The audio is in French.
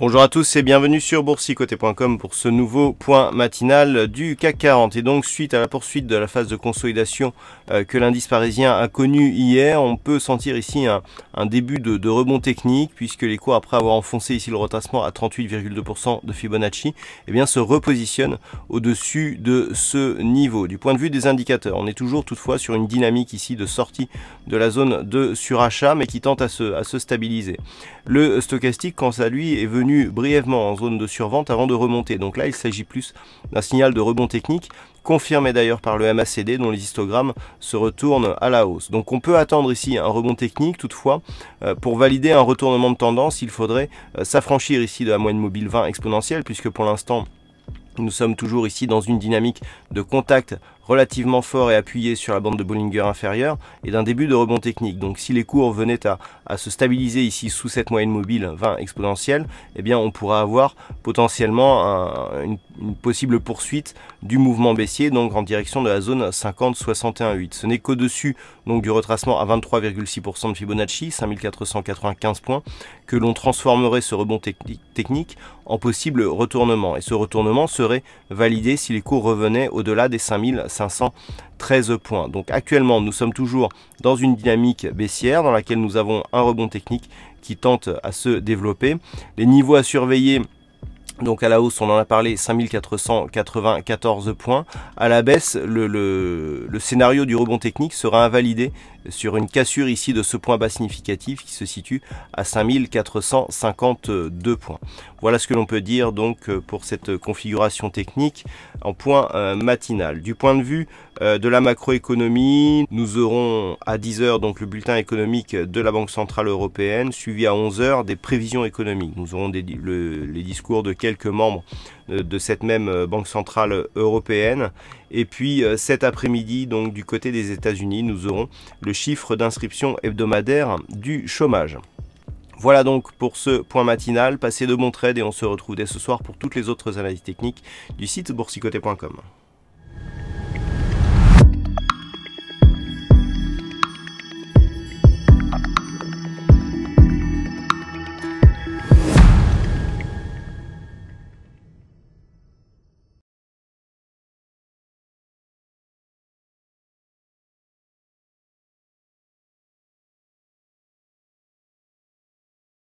Bonjour à tous et bienvenue sur boursicoté.com pour ce nouveau point matinal du CAC 40. Et donc suite à la poursuite de la phase de consolidation euh, que l'indice parisien a connu hier, on peut sentir ici un, début de, rebond technique puisque les cours après avoir enfoncé ici le retracement à 38,2% de Fibonacci, eh bien se repositionnent au-dessus de ce niveau. Du point de vue des indicateurs, on est toujours toutefois sur une dynamique ici de sortie de la zone de surachat mais qui tente à se, à se stabiliser. Le stochastique quant à lui est venu brièvement en zone de survente avant de remonter. Donc là, il s'agit plus d'un signal de rebond technique, confirmé d'ailleurs par le MACD dont les histogrammes se retournent à la hausse. Donc on peut attendre ici un rebond technique, toutefois, euh, pour valider un retournement de tendance, il faudrait euh, s'affranchir ici de la moyenne mobile 20 exponentielle, puisque pour l'instant, nous sommes toujours ici dans une dynamique de contact relativement fort et appuyé sur la bande de Bollinger inférieure et d'un début de rebond technique. Donc si les cours venaient à, se stabiliser ici sous cette moyenne mobile 20 exponentielle, eh bien on pourra avoir potentiellement une, possible poursuite du mouvement baissier, donc en direction de la zone 50-61-8. Ce n'est qu'au-dessus donc du retracement à 23,6% de Fibonacci, 5495 points, que l'on transformerait ce rebond technique, technique en possible retournement. Et ce retournement serait validé si les cours revenaient au-delà des 5000 513 points. Donc actuellement, nous sommes toujours dans une dynamique baissière dans laquelle nous avons un rebond technique qui tente à se développer. Les niveaux à surveiller donc à la hausse, on en a parlé, 5494 points. À la baisse, le, le, scénario du rebond technique sera invalidé sur une cassure ici de ce point bas significatif qui se situe à 5452 points. Voilà ce que l'on peut dire donc euh, pour cette configuration technique en point euh, matinal. Du point de vue euh, de la macroéconomie, nous aurons à 10h donc le bulletin économique de la Banque Centrale Européenne, suivi à 11h des prévisions économiques. Nous aurons les discours de quelques membres euh, de cette même euh, Banque Centrale Européenne. Et puis euh, cet après-midi, donc du côté des États-Unis, nous aurons le chiffre d'inscription hebdomadaire du chômage. Voilà donc pour ce point matinal. Passez de bons trades et on se retrouve dès ce soir pour toutes les autres analyses techniques du site boursicoté.com.